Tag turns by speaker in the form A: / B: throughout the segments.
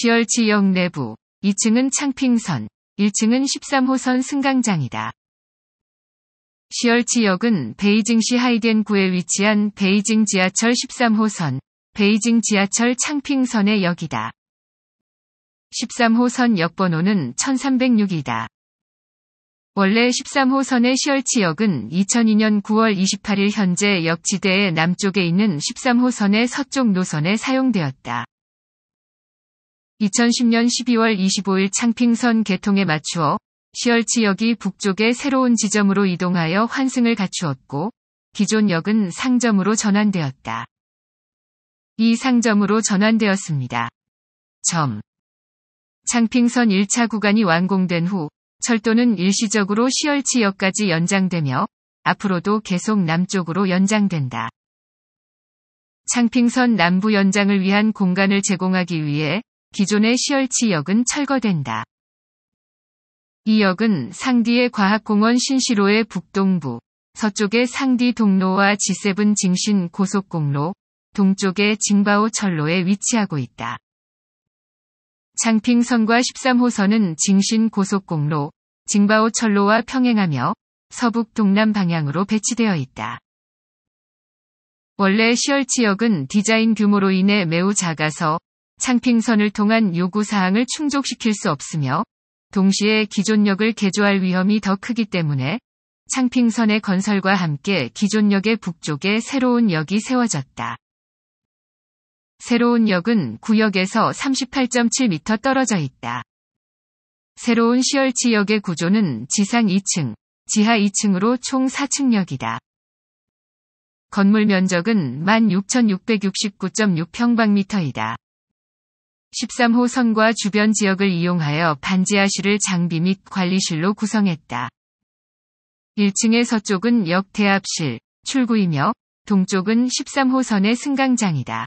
A: 시열 지역 내부, 2층은 창핑선, 1층은 13호선 승강장이다. 시열 지역은 베이징시 하이덴구에 위치한 베이징 지하철 13호선, 베이징 지하철 창핑선의 역이다. 13호선 역 번호는 1306이다. 원래 13호선의 시열지역은 2002년 9월 28일 현재 역지대의 남쪽에 있는 13호선의 서쪽 노선에 사용되었다. 2010년 12월 25일 창핑선 개통에 맞추어 시월치역이 북쪽의 새로운 지점으로 이동하여 환승을 갖추었고 기존 역은 상점으로 전환되었다. 이 상점으로 전환되었습니다. 점. 창핑선 1차 구간이 완공된 후 철도는 일시적으로 시월치역까지 연장되며 앞으로도 계속 남쪽으로 연장된다. 창핑선 남부 연장을 위한 공간을 제공하기 위해 기존의 시얼치역은 철거된다. 이 역은 상디의 과학공원 신시로의 북동부, 서쪽의 상디 동로와 G7 징신 고속공로, 동쪽의 징바오 철로에 위치하고 있다. 장핑선과 13호선은 징신 고속공로, 징바오 철로와 평행하며 서북 동남 방향으로 배치되어 있다. 원래 시얼 지역은 디자인 규모로 인해 매우 작아서 창핑선을 통한 요구사항을 충족시킬 수 없으며 동시에 기존역을 개조할 위험이 더 크기 때문에 창핑선의 건설과 함께 기존역의 북쪽에 새로운 역이 세워졌다. 새로운 역은 구역에서 38.7m 떨어져 있다. 새로운 시열지역의 구조는 지상 2층, 지하 2층으로 총 4층역이다. 건물 면적은 16,669.6평방미터이다. 13호 선과 주변 지역을 이용하여 반지하실을 장비 및 관리실로 구성했다. 1층의 서쪽은 역 대합실, 출구이며 동쪽은 13호선의 승강장이다.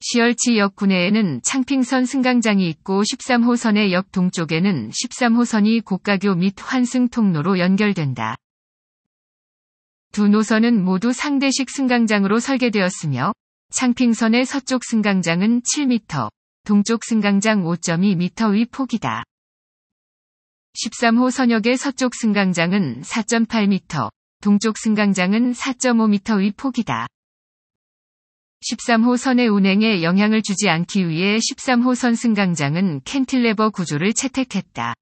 A: 시열치 역 구내에는 창핑선 승강장이 있고 13호선의 역 동쪽에는 13호선이 고가교 및 환승 통로로 연결된다. 두 노선은 모두 상대식 승강장으로 설계되었으며 창핑선의 서쪽 승강장은 7m, 동쪽 승강장 5.2m 의 폭이다. 13호 선역의 서쪽 승강장은 4.8m, 동쪽 승강장은 4.5m의 폭이다. 13호 선의 운행에 영향을 주지 않기 위해 13호 선 승강장은 캔틀레버 구조를 채택했다.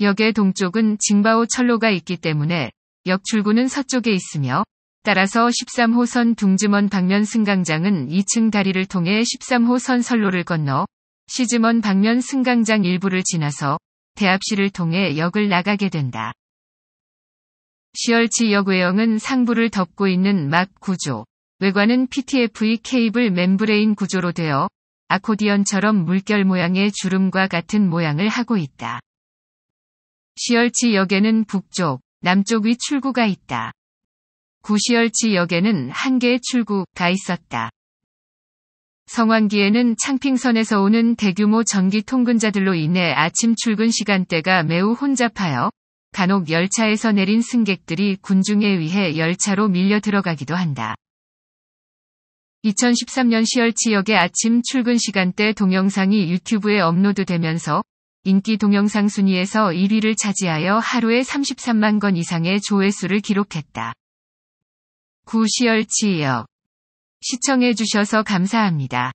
A: 역의 동쪽은 징바오 철로가 있기 때문에 역 출구는 서쪽에 있으며 따라서 13호선 둥지먼 방면 승강장은 2층 다리를 통해 13호선 선로를 건너 시즈먼 방면 승강장 일부를 지나서 대합실을 통해 역을 나가게 된다. 시얼치역 외형은 상부를 덮고 있는 막 구조, 외관은 PTFE 케이블 멤브레인 구조로 되어 아코디언처럼 물결 모양의 주름과 같은 모양을 하고 있다. 시얼치역에는 북쪽, 남쪽 위 출구가 있다. 구시열치역에는 한 개의 출구가 있었다. 성황기에는 창핑선에서 오는 대규모 전기 통근자들로 인해 아침 출근 시간대가 매우 혼잡하여 간혹 열차에서 내린 승객들이 군중에 의해 열차로 밀려 들어가기도 한다. 2013년 시열치역의 아침 출근 시간대 동영상이 유튜브에 업로드되면서 인기 동영상 순위에서 1위를 차지하여 하루에 33만 건 이상의 조회수를 기록했다. 구시열 지역. 시청해주셔서 감사합니다.